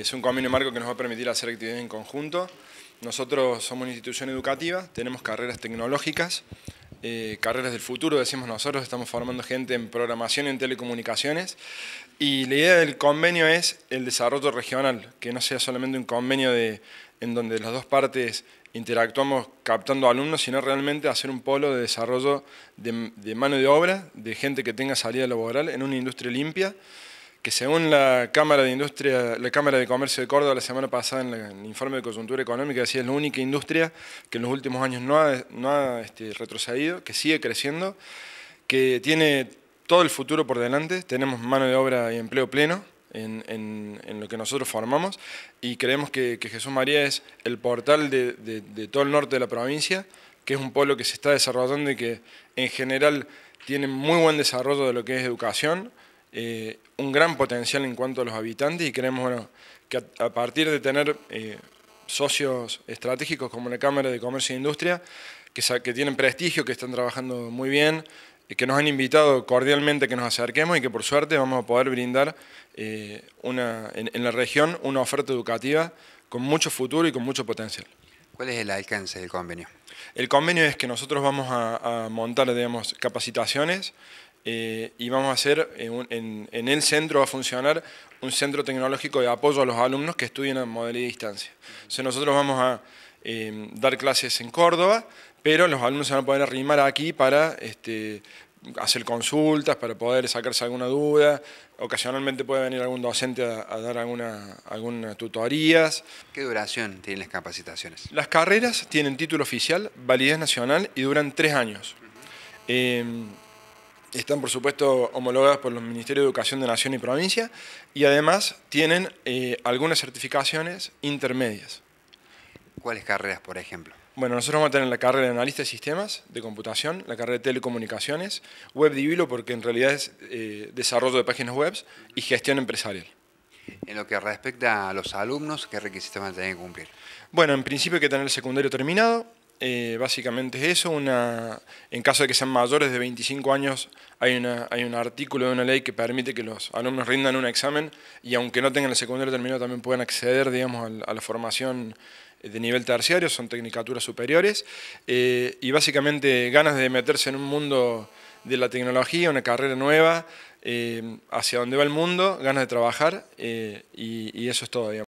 Es un convenio marco que nos va a permitir hacer actividades en conjunto. Nosotros somos una institución educativa, tenemos carreras tecnológicas, eh, carreras del futuro, decimos nosotros, estamos formando gente en programación y en telecomunicaciones. Y la idea del convenio es el desarrollo regional, que no sea solamente un convenio en donde las dos partes interactuamos captando alumnos, sino realmente hacer un polo de desarrollo de mano de obra, de gente que tenga salida laboral en una industria limpia que según la Cámara de Industria, la Cámara de Comercio de Córdoba la semana pasada en, el informe de coyuntura económica decía es la única industria que en los últimos años no ha, este, retrocedido, que sigue creciendo, que tiene todo el futuro por delante, tenemos mano de obra y empleo pleno en, lo que nosotros formamos y creemos que, Jesús María es el portal de, de todo el norte de la provincia, que es un pueblo que se está desarrollando y que en general tiene muy buen desarrollo de lo que es educación, eh, un gran potencial en cuanto a los habitantes y creemos bueno, que a, partir de tener eh, socios estratégicos como la Cámara de Comercio e Industria, que, que tienen prestigio, que están trabajando muy bien, eh, que nos han invitado cordialmente que nos acerquemos y que por suerte vamos a poder brindar una, en, la región una oferta educativa con mucho futuro y con mucho potencial. ¿Cuál es el alcance del convenio? El convenio es que nosotros vamos a, a montar digamos, capacitaciones eh, y vamos a hacer, en, el centro va a funcionar un centro tecnológico de apoyo a los alumnos que estudian a modalidad de distancia. Entonces nosotros vamos a em, dar clases en Córdoba, pero los alumnos se van a poder arrimar aquí para este, hacer consultas, para poder sacarse alguna duda. Ocasionalmente puede venir algún docente a, dar alguna, algunas tutorías. ¿Qué duración tienen las capacitaciones? Las carreras tienen título oficial, validez nacional y duran tres años están por supuesto homologadas por los Ministerios de Educación de Nación y Provincia y además tienen eh, algunas certificaciones intermedias. ¿Cuáles carreras, por ejemplo? Bueno, nosotros vamos a tener la carrera de analista de sistemas de computación, la carrera de telecomunicaciones, web de porque en realidad es eh, desarrollo de páginas web y gestión empresarial. En lo que respecta a los alumnos, ¿qué requisitos van a tener que cumplir? Bueno, en principio hay que tener el secundario terminado, eh, básicamente es eso. Una, en caso de que sean mayores de 25 años, hay, una, hay un artículo de una ley que permite que los alumnos rindan un examen y aunque no tengan el secundario terminado también puedan acceder digamos, a, la formación eh, de nivel terciario, son tecnicaturas superiores, eh, y básicamente ganas de meterse en un mundo de la tecnología, una carrera nueva, hacia donde va el mundo, ganas de trabajar, y, eso es todo.